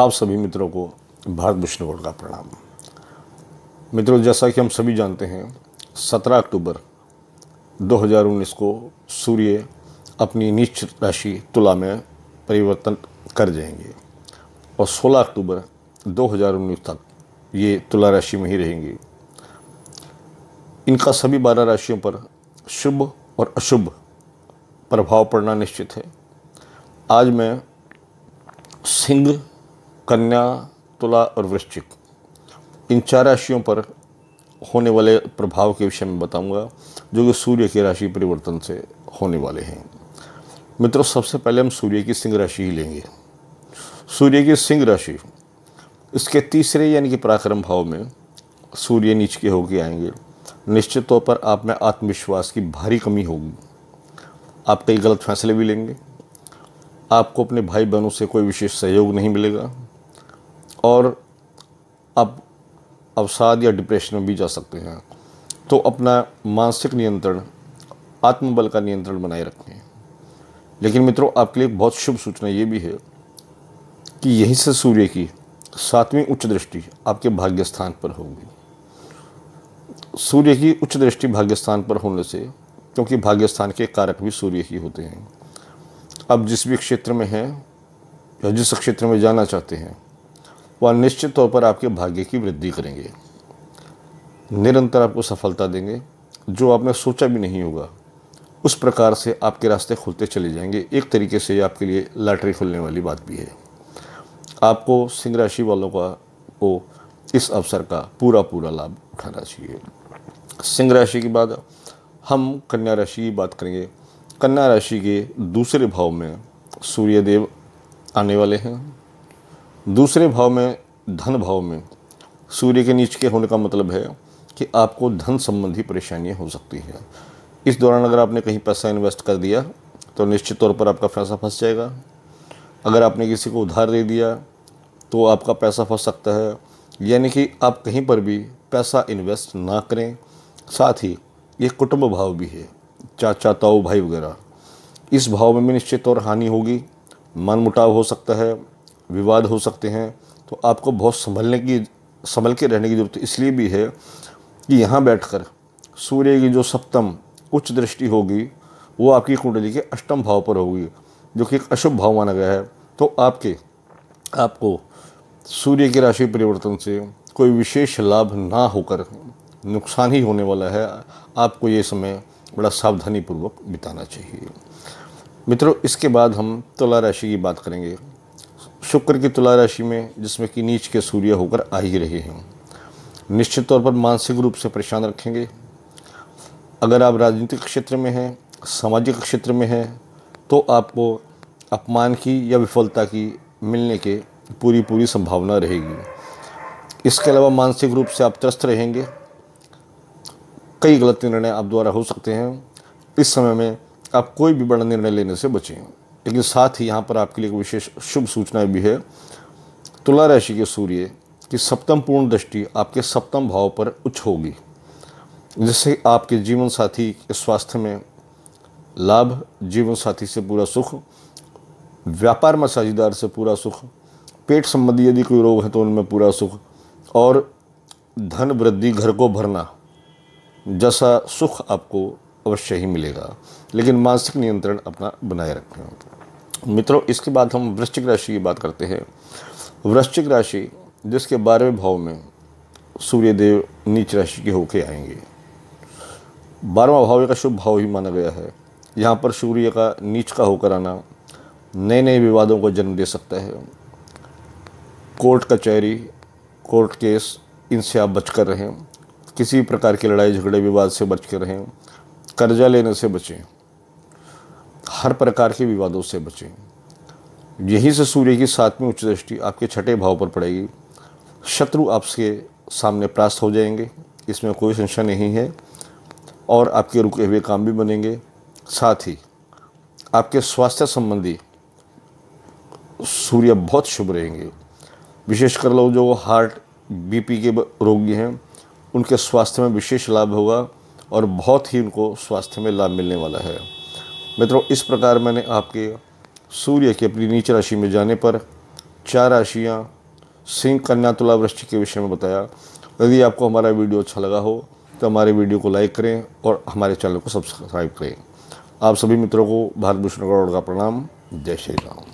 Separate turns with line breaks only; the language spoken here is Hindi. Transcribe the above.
आप सभी मित्रों को भारत विष्णु बोर्ड का प्रणाम मित्रों जैसा कि हम सभी जानते हैं 17 अक्टूबर 2019 को सूर्य अपनी नीच राशि तुला में परिवर्तन कर जाएंगे और 16 अक्टूबर 2019 तक ये तुला राशि में ही रहेंगे इनका सभी बारह राशियों पर शुभ और अशुभ प्रभाव पड़ना निश्चित है आज मैं सिंह कन्या तुला और वृश्चिक इन चार राशियों पर होने वाले प्रभाव के विषय में बताऊंगा जो कि सूर्य की राशि परिवर्तन से होने वाले हैं मित्रों सबसे पहले हम सूर्य की सिंह राशि ही लेंगे सूर्य की सिंह राशि इसके तीसरे यानी कि पराक्रम भाव में सूर्य नीच के होके आएंगे निश्चित तौर पर आप में आत्मविश्वास की भारी कमी होगी आप कई गलत फैसले भी लेंगे आपको अपने भाई बहनों से कोई विशेष सहयोग नहीं मिलेगा और आप अवसाद या डिप्रेशन में भी जा सकते हैं तो अपना मानसिक नियंत्रण आत्मबल का नियंत्रण बनाए रखें लेकिन मित्रों आपके लिए बहुत शुभ सूचना ये भी है कि यहीं से सूर्य की सातवीं उच्च दृष्टि आपके भाग्य स्थान पर होगी सूर्य की उच्च दृष्टि भाग्य स्थान पर होने से क्योंकि भाग्य स्थान के कारक भी सूर्य ही होते हैं आप जिस भी क्षेत्र में हैं या जिस क्षेत्र में जाना चाहते हैं वह निश्चित तौर पर आपके भाग्य की वृद्धि करेंगे निरंतर आपको सफलता देंगे जो आपने सोचा भी नहीं होगा उस प्रकार से आपके रास्ते खुलते चले जाएंगे एक तरीके से आपके लिए लॉटरी खुलने वाली बात भी है आपको सिंह राशि वालों का को इस अवसर का पूरा पूरा लाभ उठाना चाहिए सिंह राशि के बाद हम कन्या राशि की बात करेंगे कन्या राशि के दूसरे भाव में सूर्यदेव आने वाले हैं दूसरे भाव में धन भाव में सूर्य के नीचे के होने का मतलब है कि आपको धन संबंधी परेशानियाँ हो सकती हैं इस दौरान अगर आपने कहीं पैसा इन्वेस्ट कर दिया तो निश्चित तौर पर आपका पैसा फंस जाएगा अगर आपने किसी को उधार दे दिया तो आपका पैसा फंस सकता है यानी कि आप कहीं पर भी पैसा इन्वेस्ट ना करें साथ ही ये कुटुंब भाव भी है चाचा ताऊ भाई वगैरह इस भाव में भी निश्चित तौर हानि होगी मन मुटाव हो सकता है विवाद हो सकते हैं तो आपको बहुत संभलने की संभल के रहने की ज़रूरत इसलिए भी है कि यहाँ बैठकर सूर्य की जो सप्तम उच्च दृष्टि होगी वो आपकी कुंडली के अष्टम भाव पर होगी जो कि एक अशुभ भाव माना गया है तो आपके आपको सूर्य की राशि परिवर्तन से कोई विशेष लाभ ना होकर नुकसान ही होने वाला है आपको ये समय बड़ा सावधानीपूर्वक बिताना चाहिए मित्रों इसके बाद हम तुला राशि की बात करेंगे शुक्र की तुला राशि में जिसमें कि नीच के सूर्य होकर आ ही रहे हैं निश्चित तौर पर मानसिक रूप से परेशान रखेंगे अगर आप राजनीतिक क्षेत्र में हैं सामाजिक क्षेत्र में हैं तो आपको अपमान की या विफलता की मिलने के पूरी पूरी संभावना रहेगी इसके अलावा मानसिक रूप से आप त्रस्त रहेंगे कई गलत निर्णय आप द्वारा हो सकते हैं इस समय में आप कोई भी बड़ा निर्णय लेने से बचें लेकिन साथ ही यहाँ पर आपके लिए विशेष शुभ सूचना भी है तुला राशि के सूर्य की सप्तम पूर्ण दृष्टि आपके सप्तम भाव पर उच्च होगी जिससे आपके जीवन साथी के स्वास्थ्य में लाभ जीवन साथी से पूरा सुख व्यापार में साझेदार से पूरा सुख पेट संबंधी यदि कोई रोग है तो उनमें पूरा सुख और धन वृद्धि घर को भरना जैसा सुख आपको अवश्य ही मिलेगा लेकिन मानसिक नियंत्रण अपना बनाए रखें मित्रों इसके बाद हम वृश्चिक राशि की बात करते हैं वृश्चिक राशि जिसके बारहवें भाव में सूर्यदेव नीच राशि के होके आएंगे बारहवा भाव का शुभ भाव ही माना गया है यहाँ पर सूर्य का नीच का होकर आना नए नए विवादों को जन्म दे सकता है कोर्ट कचहरी कोर्ट केस इनसे आप बचकर रहें किसी प्रकार की लड़ाई झगड़े विवाद से बच कर रहें कर्जा लेने से बचें हर प्रकार के विवादों से बचें यहीं से सूर्य की सातवीं उच्च दृष्टि आपके छठे भाव पर पड़ेगी शत्रु आपके सामने प्रास्त हो जाएंगे इसमें कोई संशय नहीं है और आपके रुके हुए काम भी बनेंगे साथ ही आपके स्वास्थ्य संबंधी सूर्य बहुत शुभ रहेंगे विशेषकर लोग जो हार्ट बीपी के रोगी हैं उनके स्वास्थ्य में विशेष लाभ होगा और बहुत ही उनको स्वास्थ्य में लाभ मिलने वाला है मित्रों इस प्रकार मैंने आपके सूर्य की अपनी नीच राशि में जाने पर चार राशियाँ सिंह कन्या तुला वृष्टि के विषय में बताया यदि आपको हमारा वीडियो अच्छा लगा हो तो हमारे वीडियो को लाइक करें और हमारे चैनल को सब्सक्राइब करें आप सभी मित्रों को भारत भूषण गौड़ का प्रणाम जय श्री राम